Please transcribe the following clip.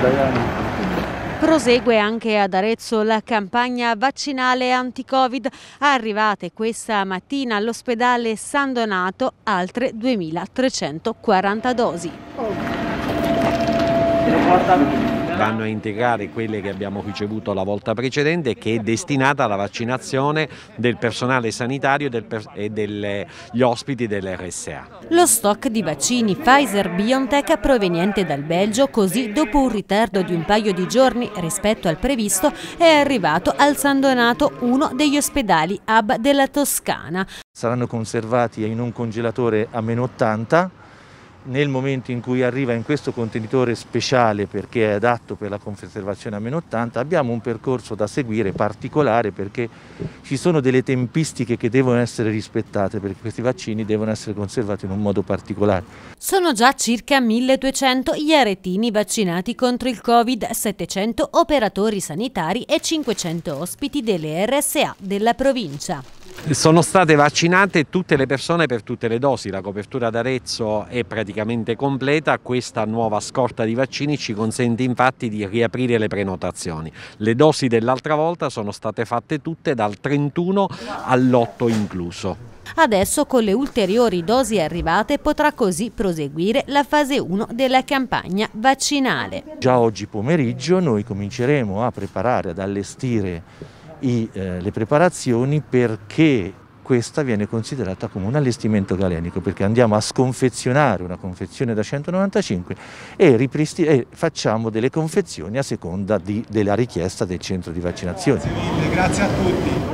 italiani. Prosegue anche ad Arezzo la campagna vaccinale anti-Covid. Arrivate questa mattina all'ospedale San Donato altre 2.340 dosi. Oh vanno a integrare quelle che abbiamo ricevuto la volta precedente che è destinata alla vaccinazione del personale sanitario e degli ospiti dell'RSA. Lo stock di vaccini Pfizer-BioNTech proveniente dal Belgio così dopo un ritardo di un paio di giorni rispetto al previsto è arrivato al San Donato, uno degli ospedali hub della Toscana. Saranno conservati in un congelatore a meno 80 nel momento in cui arriva in questo contenitore speciale perché è adatto per la conservazione a meno 80 abbiamo un percorso da seguire particolare perché ci sono delle tempistiche che devono essere rispettate perché questi vaccini devono essere conservati in un modo particolare. Sono già circa 1200 gli aretini vaccinati contro il Covid, 700 operatori sanitari e 500 ospiti delle RSA della provincia. Sono state vaccinate tutte le persone per tutte le dosi, la copertura d'Arezzo è praticamente completa, questa nuova scorta di vaccini ci consente infatti di riaprire le prenotazioni. Le dosi dell'altra volta sono state fatte tutte dal 31 all'8 incluso. Adesso con le ulteriori dosi arrivate potrà così proseguire la fase 1 della campagna vaccinale. Già oggi pomeriggio noi cominceremo a preparare, ad allestire i, eh, le preparazioni perché questa viene considerata come un allestimento galenico perché andiamo a sconfezionare una confezione da 195 e, e facciamo delle confezioni a seconda di, della richiesta del centro di vaccinazione. Grazie mille, grazie a tutti.